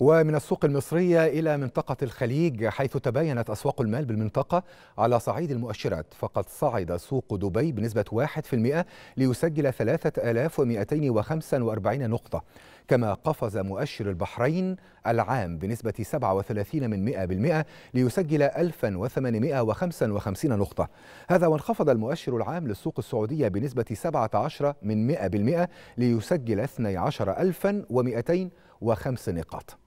ومن السوق المصرية إلى منطقة الخليج حيث تباينت أسواق المال بالمنطقة على صعيد المؤشرات فقد صعد سوق دبي بنسبة 1% ليسجل 3245 نقطة كما قفز مؤشر البحرين العام بنسبة 37 من ليسجل 1855 نقطة هذا وانخفض المؤشر العام للسوق السعودية بنسبة 17 من ليسجل 12205 نقاط